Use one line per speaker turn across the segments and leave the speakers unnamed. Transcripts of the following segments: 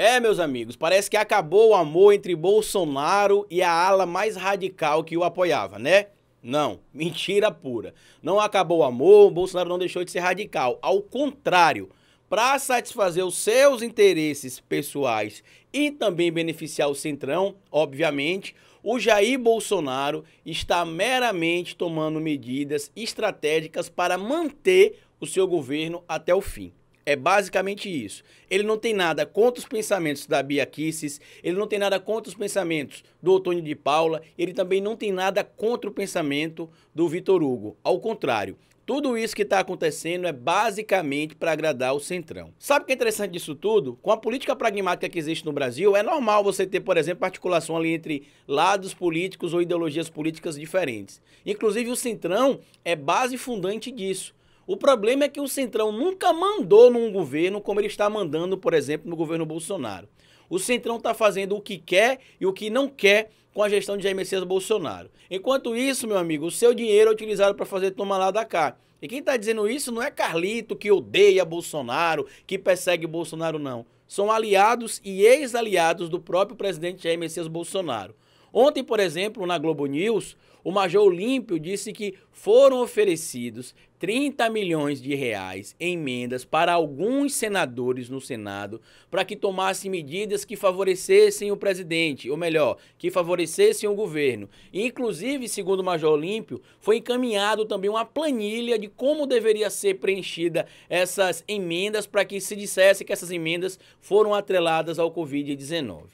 É, meus amigos, parece que acabou o amor entre Bolsonaro e a ala mais radical que o apoiava, né? Não, mentira pura. Não acabou o amor, Bolsonaro não deixou de ser radical. Ao contrário, para satisfazer os seus interesses pessoais e também beneficiar o Centrão, obviamente, o Jair Bolsonaro está meramente tomando medidas estratégicas para manter o seu governo até o fim. É basicamente isso. Ele não tem nada contra os pensamentos da Bia Kisses, ele não tem nada contra os pensamentos do Otônio de Paula, ele também não tem nada contra o pensamento do Vitor Hugo. Ao contrário, tudo isso que está acontecendo é basicamente para agradar o Centrão. Sabe o que é interessante disso tudo? Com a política pragmática que existe no Brasil, é normal você ter, por exemplo, articulação ali entre lados políticos ou ideologias políticas diferentes. Inclusive, o Centrão é base fundante disso. O problema é que o Centrão nunca mandou num governo como ele está mandando, por exemplo, no governo Bolsonaro. O Centrão está fazendo o que quer e o que não quer com a gestão de Jair Messias Bolsonaro. Enquanto isso, meu amigo, o seu dinheiro é utilizado para fazer toma lá da cá. E quem está dizendo isso não é Carlito, que odeia Bolsonaro, que persegue Bolsonaro, não. São aliados e ex-aliados do próprio presidente Jair Messias Bolsonaro. Ontem, por exemplo, na Globo News, o Major Olímpio disse que foram oferecidos 30 milhões de reais em emendas para alguns senadores no Senado para que tomassem medidas que favorecessem o presidente, ou melhor, que favorecessem o governo. Inclusive, segundo o Major Olímpio, foi encaminhado também uma planilha de como deveria ser preenchida essas emendas para que se dissesse que essas emendas foram atreladas ao Covid-19.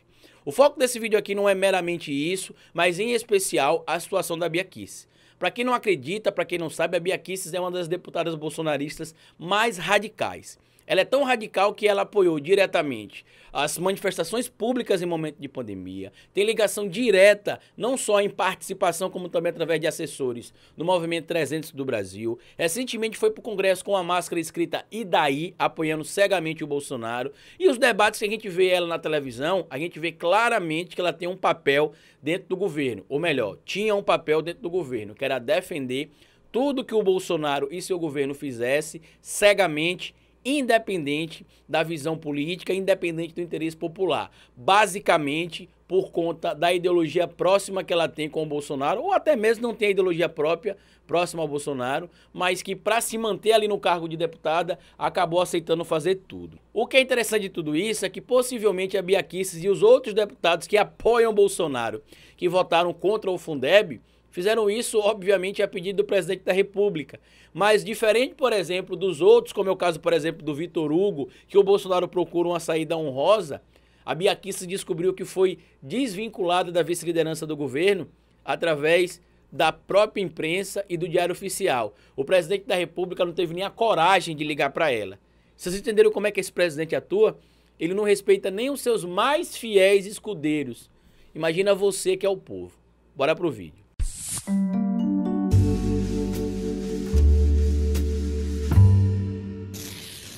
O foco desse vídeo aqui não é meramente isso, mas em especial a situação da Bia Kiss. Para quem não acredita, para quem não sabe, a Bia Kisses é uma das deputadas bolsonaristas mais radicais. Ela é tão radical que ela apoiou diretamente as manifestações públicas em momento de pandemia. Tem ligação direta, não só em participação, como também através de assessores no Movimento 300 do Brasil. Recentemente foi para o Congresso com a máscara escrita E daí, apoiando cegamente o Bolsonaro. E os debates que a gente vê ela na televisão, a gente vê claramente que ela tem um papel dentro do governo. Ou melhor, tinha um papel dentro do governo, que era defender tudo que o Bolsonaro e seu governo fizesse cegamente independente da visão política, independente do interesse popular. Basicamente, por conta da ideologia próxima que ela tem com o Bolsonaro, ou até mesmo não tem a ideologia própria próxima ao Bolsonaro, mas que para se manter ali no cargo de deputada, acabou aceitando fazer tudo. O que é interessante de tudo isso é que possivelmente a Bia Kicis e os outros deputados que apoiam Bolsonaro, que votaram contra o Fundeb, Fizeram isso, obviamente, a pedido do presidente da República. Mas diferente, por exemplo, dos outros, como é o caso, por exemplo, do Vitor Hugo, que o Bolsonaro procura uma saída honrosa, a Biaquista descobriu que foi desvinculada da vice-liderança do governo através da própria imprensa e do Diário Oficial. O presidente da República não teve nem a coragem de ligar para ela. Vocês entenderam como é que esse presidente atua? Ele não respeita nem os seus mais fiéis escudeiros. Imagina você que é o povo. Bora pro vídeo.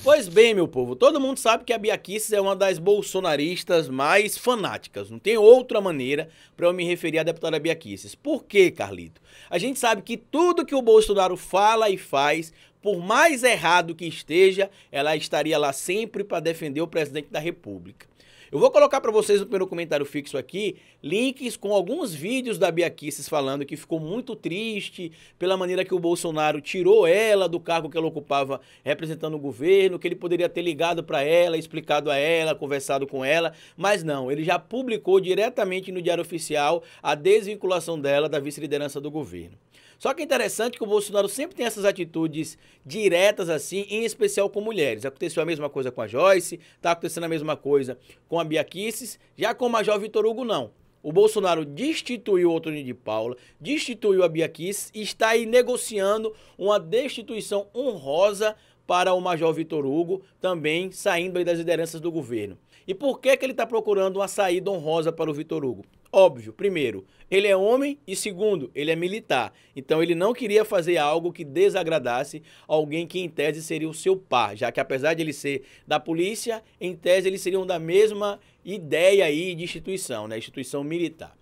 Pois bem, meu povo, todo mundo sabe que a Bia Kicis é uma das bolsonaristas mais fanáticas. Não tem outra maneira para eu me referir à deputada Bia Kicis. Por quê, Carlito? A gente sabe que tudo que o Bolsonaro fala e faz por mais errado que esteja, ela estaria lá sempre para defender o presidente da República. Eu vou colocar para vocês no primeiro comentário fixo aqui links com alguns vídeos da Bia Kisses falando que ficou muito triste pela maneira que o Bolsonaro tirou ela do cargo que ela ocupava representando o governo, que ele poderia ter ligado para ela, explicado a ela, conversado com ela, mas não, ele já publicou diretamente no Diário Oficial a desvinculação dela da vice-liderança do governo. Só que é interessante que o Bolsonaro sempre tem essas atitudes diretas assim, em especial com mulheres. Aconteceu a mesma coisa com a Joyce, está acontecendo a mesma coisa com a Bia Kicis, já com o Major Vitor Hugo não. O Bolsonaro destituiu o Antônio de Paula, destituiu a Bia Kicis e está aí negociando uma destituição honrosa para o Major Vitor Hugo, também saindo das lideranças do governo. E por que, que ele está procurando uma saída honrosa para o Vitor Hugo? Óbvio, primeiro, ele é homem e segundo, ele é militar. Então ele não queria fazer algo que desagradasse alguém que em tese seria o seu par, já que apesar de ele ser da polícia, em tese eles seriam da mesma ideia aí de instituição, né, instituição militar.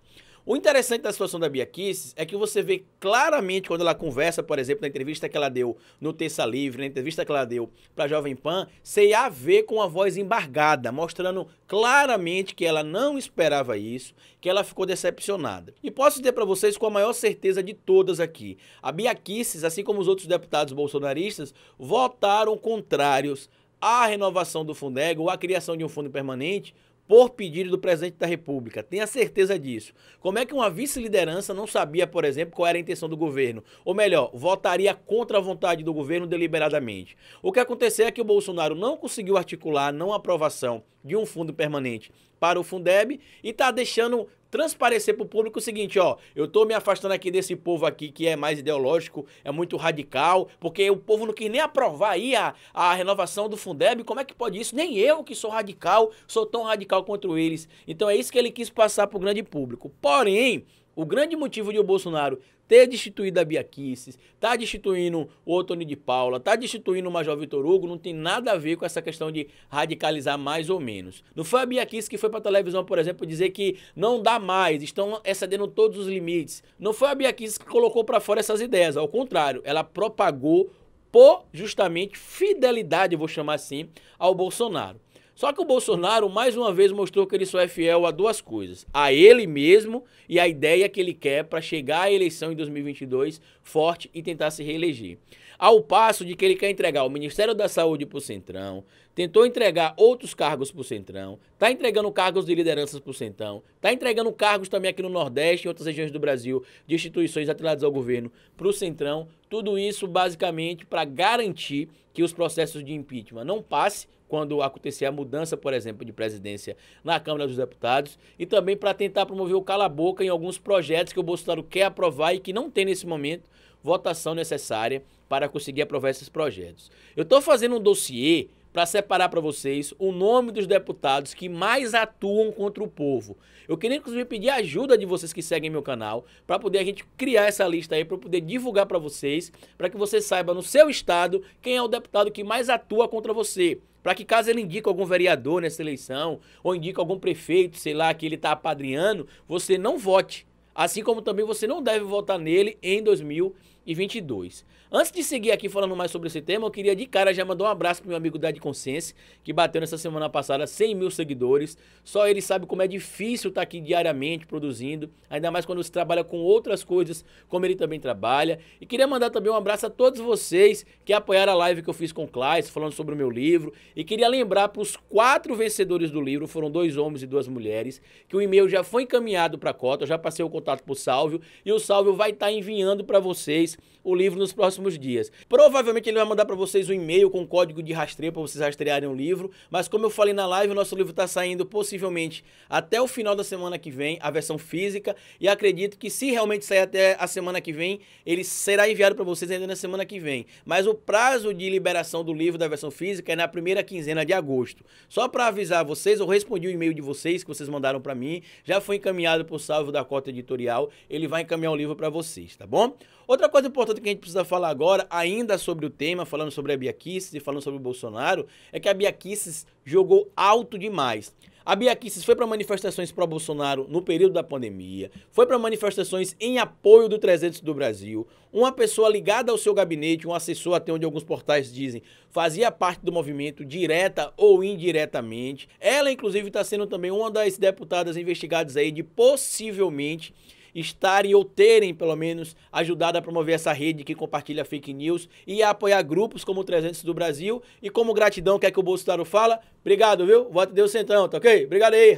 O interessante da situação da Bia Kisses é que você vê claramente quando ela conversa, por exemplo, na entrevista que ela deu no Terça Livre, na entrevista que ela deu para Jovem Pan, você a ver com a voz embargada, mostrando claramente que ela não esperava isso, que ela ficou decepcionada. E posso dizer para vocês com a maior certeza de todas aqui, a Bia Kisses, assim como os outros deputados bolsonaristas, votaram contrários à renovação do Fundego ou à criação de um fundo permanente por pedido do presidente da República. Tenha certeza disso. Como é que uma vice-liderança não sabia, por exemplo, qual era a intenção do governo? Ou melhor, votaria contra a vontade do governo deliberadamente. O que aconteceu é que o Bolsonaro não conseguiu articular a não aprovação de um fundo permanente para o Fundeb e está deixando transparecer para o público o seguinte, ó, eu estou me afastando aqui desse povo aqui que é mais ideológico, é muito radical, porque o povo não quer nem aprovar aí a, a renovação do Fundeb, como é que pode isso? Nem eu que sou radical, sou tão radical contra eles. Então é isso que ele quis passar para o grande público. Porém, o grande motivo de o Bolsonaro ter destituído a Bia Kicis, tá destituindo o Otônio de Paula, tá destituindo o Major Vitor Hugo, não tem nada a ver com essa questão de radicalizar mais ou menos. Não foi a Bia Kicis que foi para a televisão, por exemplo, dizer que não dá mais, estão excedendo todos os limites. Não foi a Bia Kicis que colocou para fora essas ideias, ao contrário, ela propagou por justamente fidelidade, vou chamar assim, ao Bolsonaro. Só que o Bolsonaro, mais uma vez, mostrou que ele só é fiel a duas coisas: a ele mesmo e a ideia que ele quer para chegar à eleição em 2022 forte e tentar se reeleger. Ao passo de que ele quer entregar o Ministério da Saúde para o Centrão, tentou entregar outros cargos para o Centrão, está entregando cargos de lideranças para o Centrão, está entregando cargos também aqui no Nordeste e outras regiões do Brasil, de instituições atreladas ao governo, para o Centrão. Tudo isso basicamente para garantir que os processos de impeachment não passem quando acontecer a mudança, por exemplo, de presidência na Câmara dos Deputados, e também para tentar promover o cala-boca em alguns projetos que o Bolsonaro quer aprovar e que não tem nesse momento votação necessária para conseguir aprovar esses projetos. Eu estou fazendo um dossiê para separar para vocês o nome dos deputados que mais atuam contra o povo. Eu queria inclusive pedir a ajuda de vocês que seguem meu canal para poder a gente criar essa lista aí para poder divulgar para vocês, para que você saiba no seu estado quem é o deputado que mais atua contra você para que caso ele indique algum vereador nessa eleição, ou indique algum prefeito, sei lá, que ele está apadrinhando, você não vote. Assim como também você não deve votar nele em 2020 e 22. Antes de seguir aqui falando mais sobre esse tema, eu queria de cara já mandar um abraço pro meu amigo Dad Consciência, que bateu nessa semana passada 100 mil seguidores. Só ele sabe como é difícil estar tá aqui diariamente produzindo, ainda mais quando se trabalha com outras coisas, como ele também trabalha. E queria mandar também um abraço a todos vocês que apoiaram a live que eu fiz com o Klaes, falando sobre o meu livro. E queria lembrar para os quatro vencedores do livro, foram dois homens e duas mulheres, que o e-mail já foi encaminhado para a cota, eu já passei o contato para o Salvio, e o Salvio vai estar tá enviando para vocês o livro nos próximos dias. Provavelmente ele vai mandar para vocês um e-mail com o código de rastreio para vocês rastrearem o livro, mas como eu falei na live, o nosso livro está saindo possivelmente até o final da semana que vem, a versão física, e acredito que se realmente sair até a semana que vem, ele será enviado para vocês ainda na semana que vem. Mas o prazo de liberação do livro da versão física é na primeira quinzena de agosto. Só para avisar vocês, eu respondi o e-mail de vocês que vocês mandaram para mim, já foi encaminhado por Salvo da Cota Editorial, ele vai encaminhar o livro para vocês, tá bom? Outra coisa importante que a gente precisa falar agora, ainda sobre o tema, falando sobre a Bia Kicis e falando sobre o Bolsonaro, é que a Bia Kicis jogou alto demais. A Bia Kicis foi para manifestações pro Bolsonaro no período da pandemia, foi para manifestações em apoio do 300 do Brasil. Uma pessoa ligada ao seu gabinete, um assessor, até onde alguns portais dizem, fazia parte do movimento direta ou indiretamente. Ela, inclusive, está sendo também uma das deputadas investigadas aí de possivelmente estarem ou terem, pelo menos, ajudado a promover essa rede que compartilha fake news e a apoiar grupos como o 300 do Brasil. E como gratidão, quer que o Bolsonaro fala? Obrigado, viu? Voto Deus Centrão, tá ok? Obrigado aí.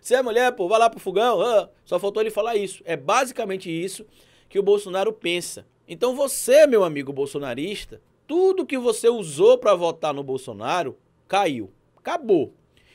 Você é mulher, pô, vai lá pro fogão. Ah. Só faltou ele falar isso. É basicamente isso que o Bolsonaro pensa. Então você, meu amigo bolsonarista, tudo que você usou para votar no Bolsonaro caiu. Acabou.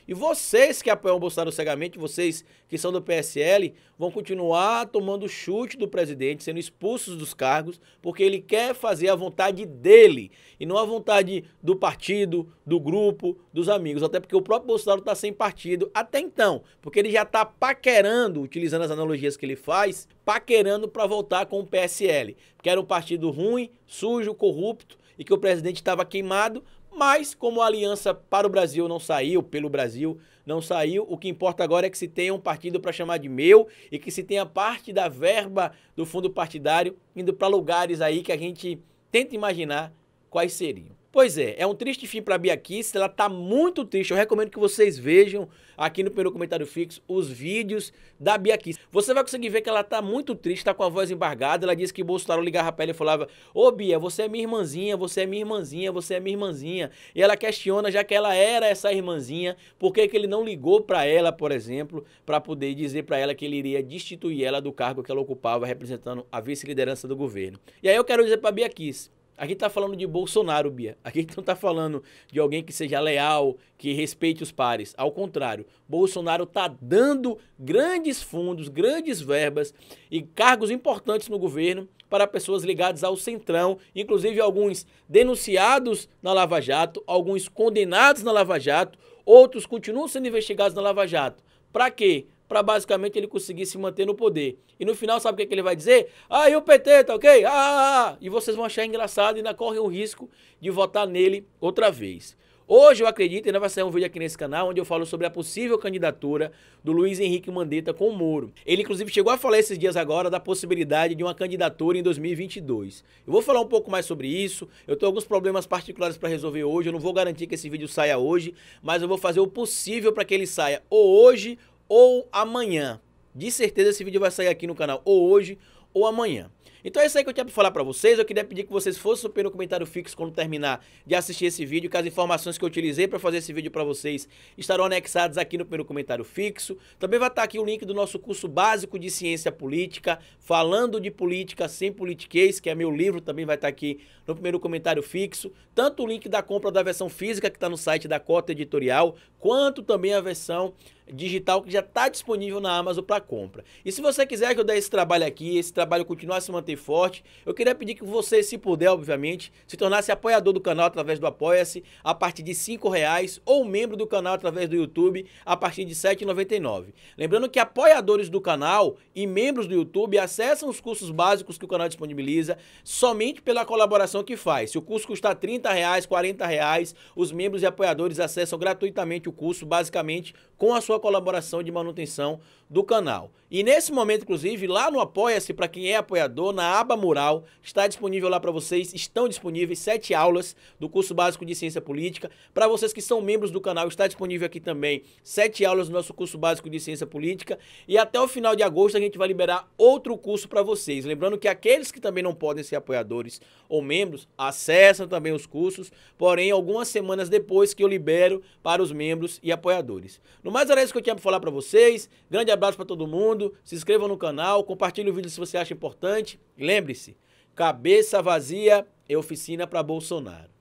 E vocês que apoiam o Bolsonaro cegamente, vocês que são do PSL, vão continuar tomando chute do presidente, sendo expulsos dos cargos, porque ele quer fazer a vontade dele e não a vontade do partido, do grupo, dos amigos. Até porque o próprio Bolsonaro está sem partido até então, porque ele já está paquerando, utilizando as analogias que ele faz, paquerando para voltar com o PSL, que era um partido ruim, sujo, corrupto e que o presidente estava queimado, mas, como a aliança para o Brasil não saiu, pelo Brasil não saiu, o que importa agora é que se tenha um partido para chamar de meu e que se tenha parte da verba do fundo partidário indo para lugares aí que a gente tenta imaginar quais seriam. Pois é, é um triste fim para a Bia Kiss, ela tá muito triste. Eu recomendo que vocês vejam aqui no primeiro comentário fixo os vídeos da Bia Kiss. Você vai conseguir ver que ela tá muito triste, tá com a voz embargada. Ela disse que Bolsonaro ligava para ela e falava: Ô Bia, você é minha irmãzinha, você é minha irmãzinha, você é minha irmãzinha. E ela questiona, já que ela era essa irmãzinha, por que, que ele não ligou para ela, por exemplo, para poder dizer para ela que ele iria destituir ela do cargo que ela ocupava representando a vice-liderança do governo. E aí eu quero dizer a Bia Kiss Aqui está falando de Bolsonaro, Bia. Aqui não está falando de alguém que seja leal, que respeite os pares. Ao contrário, Bolsonaro está dando grandes fundos, grandes verbas e cargos importantes no governo para pessoas ligadas ao Centrão, inclusive alguns denunciados na Lava Jato, alguns condenados na Lava Jato, outros continuam sendo investigados na Lava Jato. Para quê? para basicamente ele conseguir se manter no poder. E no final, sabe o que, é que ele vai dizer? Ah, e o PT, tá ok? Ah, ah, ah, ah, E vocês vão achar engraçado e ainda correm o risco de votar nele outra vez. Hoje eu acredito, ainda vai sair um vídeo aqui nesse canal onde eu falo sobre a possível candidatura do Luiz Henrique Mandetta com o Moro. Ele inclusive chegou a falar esses dias agora da possibilidade de uma candidatura em 2022. Eu vou falar um pouco mais sobre isso. Eu tenho alguns problemas particulares para resolver hoje, eu não vou garantir que esse vídeo saia hoje, mas eu vou fazer o possível para que ele saia ou hoje ou amanhã. De certeza esse vídeo vai sair aqui no canal ou hoje ou amanhã. Então é isso aí que eu tinha para falar para vocês. Eu queria pedir que vocês fossem super no comentário fixo quando terminar de assistir esse vídeo, que as informações que eu utilizei para fazer esse vídeo para vocês estarão anexadas aqui no primeiro comentário fixo. Também vai estar tá aqui o link do nosso curso básico de ciência política, falando de política sem politiquês, que é meu livro, também vai estar tá aqui no primeiro comentário fixo. Tanto o link da compra da versão física que está no site da Cota Editorial, quanto também a versão digital que já está disponível na Amazon para compra. E se você quiser ajudar esse trabalho aqui, esse trabalho trabalho continuar a se manter forte. Eu queria pedir que você, se puder, obviamente, se tornasse apoiador do canal através do Apoia-se a partir de R$ reais ou membro do canal através do YouTube a partir de R$ 7,99. Lembrando que apoiadores do canal e membros do YouTube acessam os cursos básicos que o canal disponibiliza somente pela colaboração que faz. Se o curso custar R$ reais, R$ reais, os membros e apoiadores acessam gratuitamente o curso, basicamente com a sua colaboração de manutenção do canal. E nesse momento, inclusive, lá no Apoia-se, para quem é apoiador, na aba Mural. Está disponível lá para vocês, estão disponíveis sete aulas do curso básico de ciência política. Para vocês que são membros do canal, está disponível aqui também sete aulas do nosso curso básico de ciência política. E até o final de agosto a gente vai liberar outro curso para vocês. Lembrando que aqueles que também não podem ser apoiadores ou membros, acessam também os cursos, porém algumas semanas depois que eu libero para os membros e apoiadores. No mais era isso que eu tinha para falar para vocês. Grande abraço para todo mundo. Se inscrevam no canal, compartilhe o vídeo se você acha importante? Lembre-se, cabeça vazia é oficina para Bolsonaro.